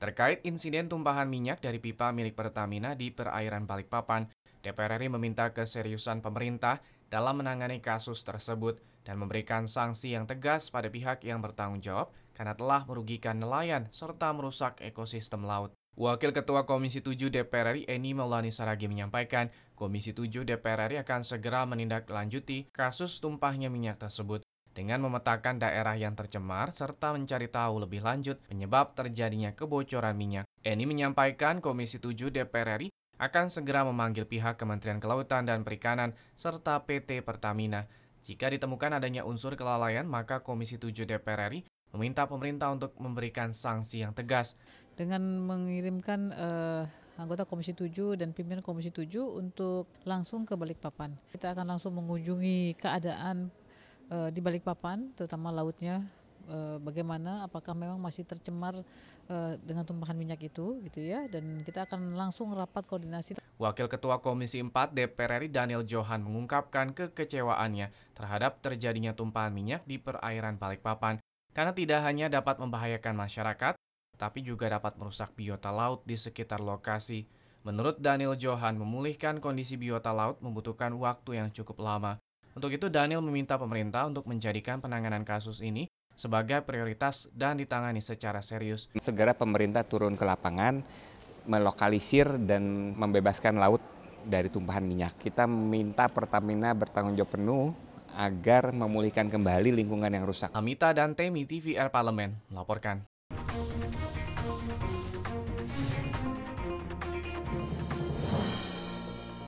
Terkait insiden tumpahan minyak dari pipa milik Pertamina di perairan Balikpapan, DPR RI meminta keseriusan pemerintah dalam menangani kasus tersebut dan memberikan sanksi yang tegas pada pihak yang bertanggung jawab karena telah merugikan nelayan serta merusak ekosistem laut. Wakil Ketua Komisi 7 DPR RI Eni Maulani Saragi menyampaikan, Komisi 7 DPR RI akan segera menindaklanjuti kasus tumpahnya minyak tersebut dengan memetakan daerah yang tercemar serta mencari tahu lebih lanjut penyebab terjadinya kebocoran minyak. Eni menyampaikan Komisi 7 DPR RI akan segera memanggil pihak Kementerian Kelautan dan Perikanan serta PT Pertamina. Jika ditemukan adanya unsur kelalaian, maka Komisi 7 DPR RI meminta pemerintah untuk memberikan sanksi yang tegas. Dengan mengirimkan uh, anggota Komisi 7 dan pimpinan Komisi 7 untuk langsung ke Balikpapan. Kita akan langsung mengunjungi keadaan uh, di Balikpapan, terutama lautnya uh, bagaimana apakah memang masih tercemar uh, dengan tumpahan minyak itu gitu ya dan kita akan langsung rapat koordinasi. Wakil Ketua Komisi 4 DPR RI Daniel Johan mengungkapkan kekecewaannya terhadap terjadinya tumpahan minyak di perairan Balikpapan karena tidak hanya dapat membahayakan masyarakat tapi juga dapat merusak biota laut di sekitar lokasi. Menurut Daniel Johan, memulihkan kondisi biota laut membutuhkan waktu yang cukup lama. Untuk itu, Daniel meminta pemerintah untuk menjadikan penanganan kasus ini sebagai prioritas dan ditangani secara serius. Segera pemerintah turun ke lapangan, melokalisir dan membebaskan laut dari tumpahan minyak. Kita meminta Pertamina bertanggung jawab penuh agar memulihkan kembali lingkungan yang rusak. Amita dan Temi TVR Parlemen melaporkan.